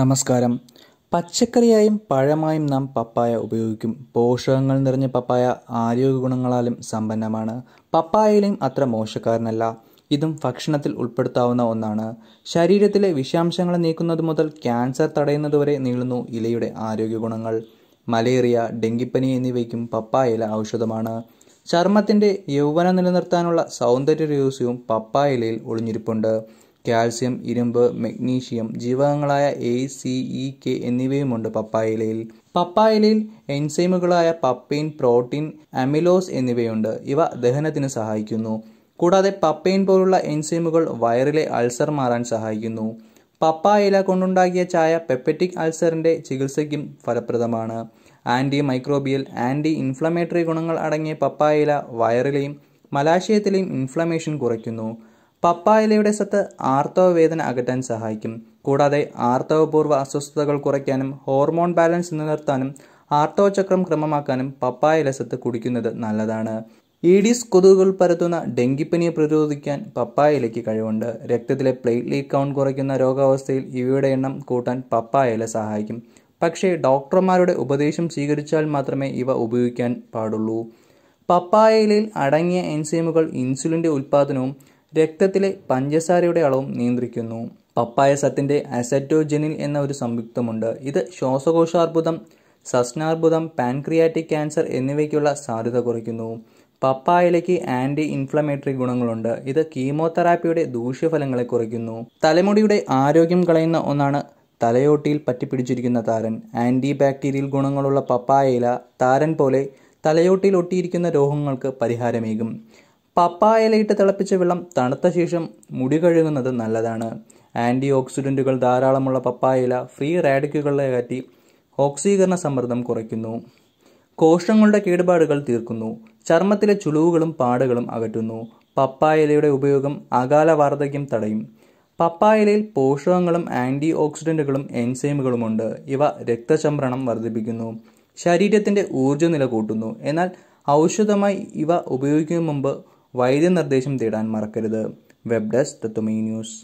നമസ്കാരം പച്ചക്കറിയായും പഴമായും നാം പപ്പായ ഉപയോഗിക്കും പോഷകങ്ങൾ നിറഞ്ഞ പപ്പായ ആരോഗ്യ ഗുണങ്ങളാലും സമ്പന്നമാണ് പപ്പായയിലെയും അത്ര മോശക്കാരനല്ല ഇതും ഭക്ഷണത്തിൽ ഉൾപ്പെടുത്താവുന്ന ഒന്നാണ് ശരീരത്തിലെ വിഷാംശങ്ങളെ നീക്കുന്നത് മുതൽ ക്യാൻസർ തടയുന്നതുവരെ നീളുന്നു ഇലയുടെ ആരോഗ്യ ഗുണങ്ങൾ മലേറിയ ഡെങ്കിപ്പനി എന്നിവയ്ക്കും പപ്പായയില ഔഷധമാണ് ചർമ്മത്തിൻ്റെ യൗവനം നിലനിർത്താനുള്ള സൗന്ദര്യ രഹസ്യവും പപ്പായയിലയിൽ ഒളിഞ്ഞിരിപ്പുണ്ട് കാൽസ്യം ഇരുമ്പ് മഗ്നീഷ്യം ജീവകങ്ങളായ എ സി ഇ കെ എന്നിവയുമുണ്ട് പപ്പായിലയിൽ പപ്പായിലയിൽ എൻസൈമുകളായ പപ്പൈൻ പ്രോട്ടീൻ അമിലോസ് എന്നിവയുണ്ട് ഇവ ദഹനത്തിന് സഹായിക്കുന്നു കൂടാതെ പപ്പൈൻ പോലുള്ള എൻസൈമുകൾ വയറിലെ അൾസർ മാറാൻ സഹായിക്കുന്നു പപ്പായയില കൊണ്ടുണ്ടാക്കിയ ചായ പെപ്പറ്റിക് അൾസറിന്റെ ചികിത്സയ്ക്കും ഫലപ്രദമാണ് ആൻറ്റി മൈക്രോബിയൽ ആൻറ്റി ഇൻഫ്ലമേറ്ററി ഗുണങ്ങൾ അടങ്ങിയ പപ്പായയില വയറിലെയും മലാശയത്തിലെയും ഇൻഫ്ലമേഷൻ കുറയ്ക്കുന്നു പപ്പായിലയുടെ സത്ത് ആർത്തവ വേദന അകറ്റാൻ സഹായിക്കും കൂടാതെ ആർത്തവപൂർവ്വ അസ്വസ്ഥതകൾ കുറയ്ക്കാനും ഹോർമോൺ ബാലൻസ് നിലനിർത്താനും ആർത്തവചക്രം ക്രമമാക്കാനും പപ്പായില സത്ത് കുടിക്കുന്നത് നല്ലതാണ് ഈഡിസ് കൊതുകുകൾ പരത്തുന്ന ഡെങ്കിപ്പനിയെ പ്രതിരോധിക്കാൻ പപ്പായയിലയ്ക്ക് കഴിവുണ്ട് രക്തത്തിലെ പ്ലേറ്റ്ലേറ്റ് കൗണ്ട് കുറയ്ക്കുന്ന രോഗാവസ്ഥയിൽ ഇവയുടെ എണ്ണം കൂട്ടാൻ പപ്പായയില സഹായിക്കും പക്ഷേ ഡോക്ടർമാരുടെ ഉപദേശം സ്വീകരിച്ചാൽ മാത്രമേ ഇവ ഉപയോഗിക്കാൻ പാടുള്ളൂ പപ്പായയിലയിൽ അടങ്ങിയ എൻസൈമുകൾ ഇൻസുലിൻ്റെ ഉൽപ്പാദനവും രക്തത്തിലെ പഞ്ചസാരയുടെ അളവും നിയന്ത്രിക്കുന്നു സത്തിൻ്റെ അസറ്റോജനിൽ എന്ന ഒരു സംയുക്തമുണ്ട് ഇത് ശ്വാസകോശാർബുദം സസ്നാർബുദം പാൻക്രിയാറ്റിക് ക്യാൻസർ എന്നിവയ്ക്കുള്ള സാധ്യത കുറയ്ക്കുന്നു പപ്പായയിലേക്ക് ആന്റി ഇൻഫ്ലമേറ്ററി ഗുണങ്ങളുണ്ട് ഇത് കീമോതെറാപ്പിയുടെ ദൂഷ്യഫലങ്ങളെ കുറയ്ക്കുന്നു തലമുടിയുടെ ആരോഗ്യം കളയുന്ന ഒന്നാണ് തലയോട്ടിയിൽ പറ്റിപ്പിടിച്ചിരിക്കുന്ന താരൻ ആന്റി ബാക്ടീരിയൽ ഗുണങ്ങളുള്ള പപ്പായയില താരൻ പോലെ തലയോട്ടിയിൽ ഒട്ടിയിരിക്കുന്ന രോഗങ്ങൾക്ക് പരിഹാരമേകും പപ്പായലയിട്ട് തിളപ്പിച്ച വെള്ളം തണുത്ത ശേഷം മുടി കഴുകുന്നത് നല്ലതാണ് ആൻറ്റി ഓക്സിഡൻറ്റുകൾ ധാരാളമുള്ള പപ്പായയില ഫ്രീ റാഡിക്കുകളെ കാറ്റി ഓക്സീകരണ സമ്മർദ്ദം കുറയ്ക്കുന്നു കോശങ്ങളുടെ കേടുപാടുകൾ തീർക്കുന്നു ചർമ്മത്തിലെ ചുളിവുകളും പാടുകളും അകറ്റുന്നു പപ്പായലയുടെ ഉപയോഗം അകാല വാർദ്ധക്യം തടയും പപ്പായലയിൽ പോഷകങ്ങളും ആൻറ്റി ഓക്സിഡൻറ്റുകളും എൻസൈമുകളുമുണ്ട് ഇവ രക്തചംഭരണം വർദ്ധിപ്പിക്കുന്നു ശരീരത്തിൻ്റെ ഊർജ്ജനില കൂട്ടുന്നു എന്നാൽ ഔഷധമായി ഇവ ഉപയോഗിക്കുന്ന മുമ്പ് വൈദ്യനിർദ്ദേശം തേടാൻ മറക്കരുത് വെബ് ഡെസ്ക് തത്തുമൈ ന്യൂസ്